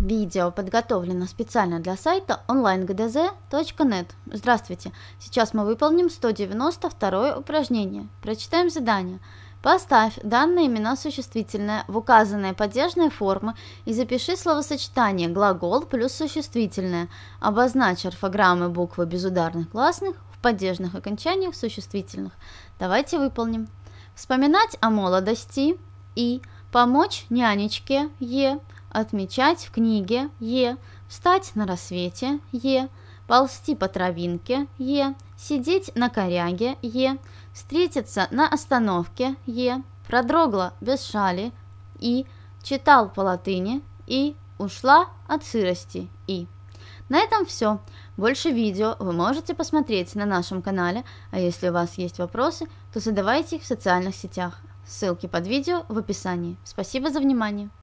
Видео подготовлено специально для сайта onlinegdz.net. Здравствуйте! Сейчас мы выполним 192 упражнение. Прочитаем задание. Поставь данные имена существительное в указанные падежные формы и запиши словосочетание глагол плюс существительное. Обозначь орфограммы буквы безударных гласных в падежных окончаниях существительных. Давайте выполним. Вспоминать о молодости и помочь нянечке е Отмечать в книге Е, встать на рассвете Е, ползти по травинке Е, сидеть на коряге Е, встретиться на остановке Е, продрогла без шали И, читал по латыни И, ушла от сырости И. На этом все. Больше видео вы можете посмотреть на нашем канале, а если у вас есть вопросы, то задавайте их в социальных сетях. Ссылки под видео в описании. Спасибо за внимание!